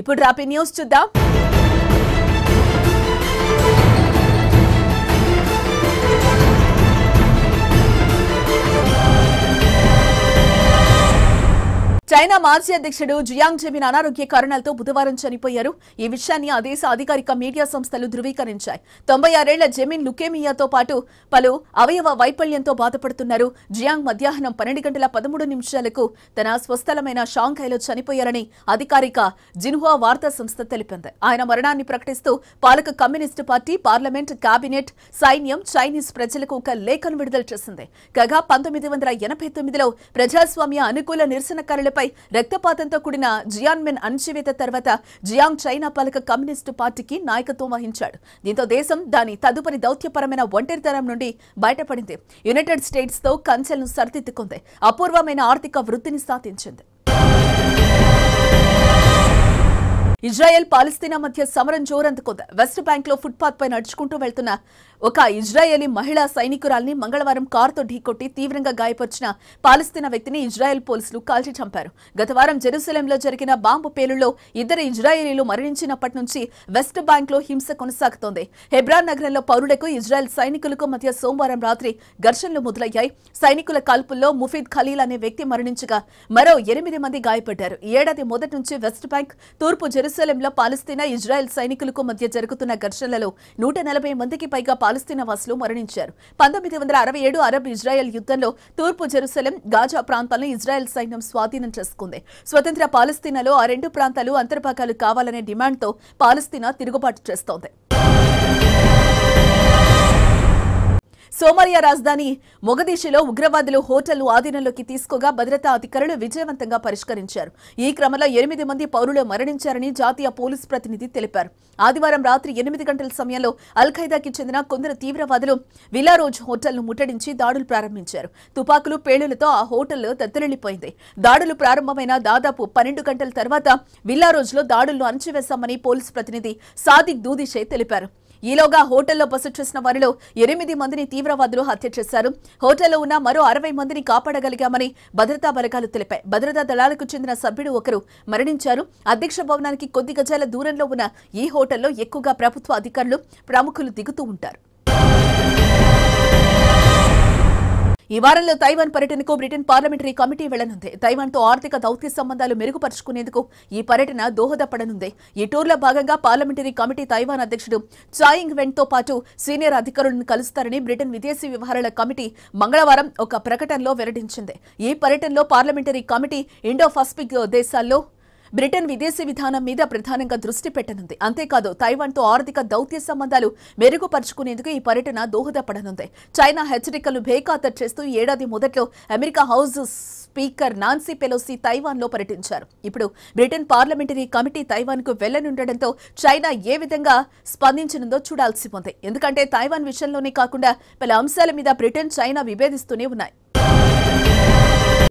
ఇప్పుడు రాపి న్యూస్ చూద్దాం చైనా మాజీ అధ్యక్షుడు జియాంగ్ జెమిన్ అనారోగ్య కారణాలతో బుధవారం చనిపోయారు ఈ విషయాన్ని ఆ దేశ అధికారిక మీడియా సంస్థలు ధృవీకరించాయి తొంభై ఆరేళ్ల జెమిన్ లుకేమియాతో పాటు పలు అవయవ వైఫల్యంతో బాధపడుతున్నారు జియాంగ్ మధ్యాహ్నం పన్నెండు గంటల పదమూడు నిమిషాలకు తన స్వస్థలమైన షాంఘైలో చనిపోయారని అధికారిక జిన్హువా వార్తా సంస్థ తెలిపింది ఆయన మరణాన్ని ప్రకటిస్తూ పాలక కమ్యూనిస్టు పార్టీ పార్లమెంట్ కేబినెట్ సైన్యం చైనీస్ ప్రజలకు ఒక లేఖను విడుదల చేసింది కాగా పంతొమ్మిది వందల ఎనభై తొమ్మిదిలో ప్రజాస్వామ్య అనుకూల నిరసనకారులపై నేతలపై రక్తపాతంతో కూడిన జియాన్మెన్ అణచివేత తర్వాత జియాంగ్ చైనా పాలక కమ్యూనిస్టు పార్టీకి నాయకత్వం వహించాడు దీంతో దేశం దాని తదుపరి దౌత్యపరమైన ఒంటరితనం నుండి బయటపడింది యునైటెడ్ స్టేట్స్తో కంచెలను సరిదిద్దుకుంది అపూర్వమైన ఆర్థిక వృద్ధిని సాధించింది ఇజ్రాయెల్ పాలస్తీనా మధ్య సమరం జోరందుకుంది వెస్ట్ బ్యాంక్ లో ఫుట్పాత్ పై నడుచుకుంటూ వెళ్తున్న ఒక ఇజ్రాయేలీ మహిళా సైనికురాల్ని మంగళవారం కారుతో ఢీకొట్టి తీవ్రంగా గాయపరిచిన పాలస్తీనా వ్యక్తిని ఇజ్రాయెల్ పోలీసులు కాల్చి చంపారు గత వారం జెరూసలంలో జరిగిన బాంబు పేలుల్లో ఇద్దరు ఇజ్రాయేలీలు మరణించినప్పటి నుంచి వెస్ట్ బ్యాంక్ లో హింస కొనసాగుతోంది హెబ్రాన్ నగరంలో పౌరులకు ఇజ్రాయెల్ సైనికులకు మధ్య సోమవారం రాత్రి ఘర్షణలు మొదలయ్యాయి సైనికుల కాల్పుల్లో ముఫీద్ ఖలీల్ అనే వ్యక్తి మరణించగా మరో ఎనిమిది మంది గాయపడ్డారు ఏడాది మొదటి నుంచి వెస్ట్ బ్యాంక్ తూర్పు జెరూ జెరూసలంలో పాలస్తీనా ఇజ్రాయెల్ సైనికులకు మధ్య జరుగుతున్న ఘర్షణలలో నూట నలభై మందికి పైగా పాలస్తీనా వాసులు మరణించారు పంతొమ్మిది వందల అరవై ఏడు అరబ్ ఇజ్రాయెల్ యుద్ధంలో తూర్పు జెరూసలం గాజా ప్రాంతాలను ఇజ్రాయెల్ సైన్యం స్వాధీనం చేసుకుంది స్వతంత్ర పాలస్తీనాలో ఆ రెండు ప్రాంతాలు అంతర్భాగాలు కావాలనే డిమాండ్తో పాలస్తీనా తిరుగుబాటు చేస్తోంది సోమాలియా రాజధాని మొగదీషిలో ఉగ్రవాదులు హోటల్ ఆధీనంలోకి తీసుకోగా భద్రతా అధికారులు విజయవంతంగా పరిష్కరించారు ఈ క్రమంలో ఎనిమిది మంది పౌరులు మరణించారని జాతీయ పోలీసు ప్రతినిధి తెలిపారు ఆదివారం రాత్రి ఎనిమిది గంటల సమయంలో ఖైదాకి చెందిన కొందరు తీవ్రవాదులు విలారోజ్ ను ముట్టడించి దాడులు ప్రారంభించారు తుపాకులు పేలులతో ఆ హోటల్ తత్తరిల్లిపోయింది దాడులు ప్రారంభమైన దాదాపు పన్నెండు గంటల తర్వాత లో దాడులను అణచివేశామని పోలీసు ప్రతినిధి సాదిక్ దూదిషే తెలిపారు ఈలోగా హోటల్లో బస చేసిన వారిలో ఎనిమిది మందిని తీవ్రవాదులు హత్య చేశారు హోటల్లో ఉన్న మరో అరవై మందిని కాపాడగలిగామని భద్రతా బలగాలు తెలిపాయి భద్రతా దళాలకు చెందిన సభ్యుడు ఒకరు మరణించారు అధ్యక్ష భవనానికి కొద్ది గజాల దూరంలో ఉన్న ఈ హోటల్లో ఎక్కువగా ప్రభుత్వ అధికారులు ప్రముఖులు దిగుతూ ఉంటారు ఈ వారంలో తైవాన్ పర్యటనకు బ్రిటన్ పార్లమెంటరీ కమిటీ వెళ్లనుంది తైవాన్తో ఆర్థిక దౌత్య సంబంధాలు మెరుగుపరుచుకునేందుకు ఈ పర్యటన దోహదపడనుంది ఈ టూర్లో భాగంగా పార్లమెంటరీ కమిటీ తైవాన్ అధ్యక్షుడు చాయింగ్ వెన్తో పాటు సీనియర్ అధికారులను కలుస్తారని బ్రిటన్ విదేశీ వ్యవహారాల కమిటీ మంగళవారం ఒక ప్రకటనలో వెల్లడించింది ఈ పర్యటనలో పార్లమెంటరీ కమిటీ ఇండో పసిఫిక్ దేశాల్లో బ్రిటన్ విదేశీ విధానం మీద ప్రధానంగా దృష్టి పెట్టనుంది అంతేకాదు తైవాన్తో ఆర్థిక దౌత్య సంబంధాలు మెరుగుపరుచుకునేందుకు ఈ పర్యటన దోహదపడనుంది చైనా హెచ్చరికలు భేకాతర్ చేస్తూ ఏడాది మొదట్లో America house speaker Nancy Pelosi తైవాన్లో పర్యటించారు ఇప్పుడు బ్రిటన్ పార్లమెంటరీ కమిటీ తైవాన్కు వెళ్లనుండటంతో చైనా ఏ విధంగా స్పందించనుందో చూడాల్సి ఉంది ఎందుకంటే తైవాన్ విషయంలోనే కాకుండా పలు అంశాల మీద బ్రిటన్ చైనా విభేదిస్తూనే ఉన్నాయి